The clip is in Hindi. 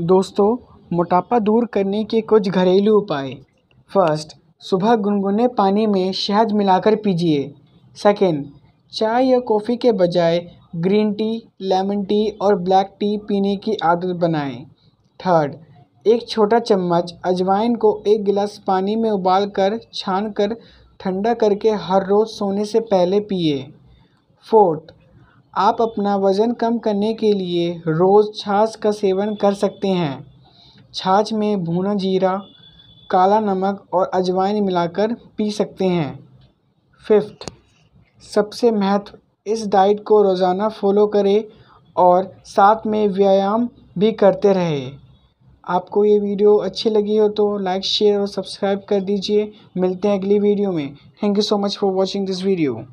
दोस्तों मोटापा दूर करने के कुछ घरेलू उपाय फर्स्ट सुबह गुनगुने पानी में शहद मिलाकर पीजिए सेकेंड चाय या कॉफ़ी के बजाय ग्रीन टी लेमन टी और ब्लैक टी पीने की आदत बनाएं थर्ड एक छोटा चम्मच अजवाइन को एक गिलास पानी में उबाल कर छान कर ठंडा करके हर रोज़ सोने से पहले पिए फोर्थ आप अपना वज़न कम करने के लिए रोज़ छाछ का सेवन कर सकते हैं छाछ में भुना जीरा काला नमक और अजवाइन मिलाकर पी सकते हैं फिफ्थ सबसे महत्व इस डाइट को रोज़ाना फॉलो करें और साथ में व्यायाम भी करते रहे आपको ये वीडियो अच्छी लगी हो तो लाइक शेयर और सब्सक्राइब कर दीजिए मिलते हैं अगली वीडियो में thank you so much for watching this video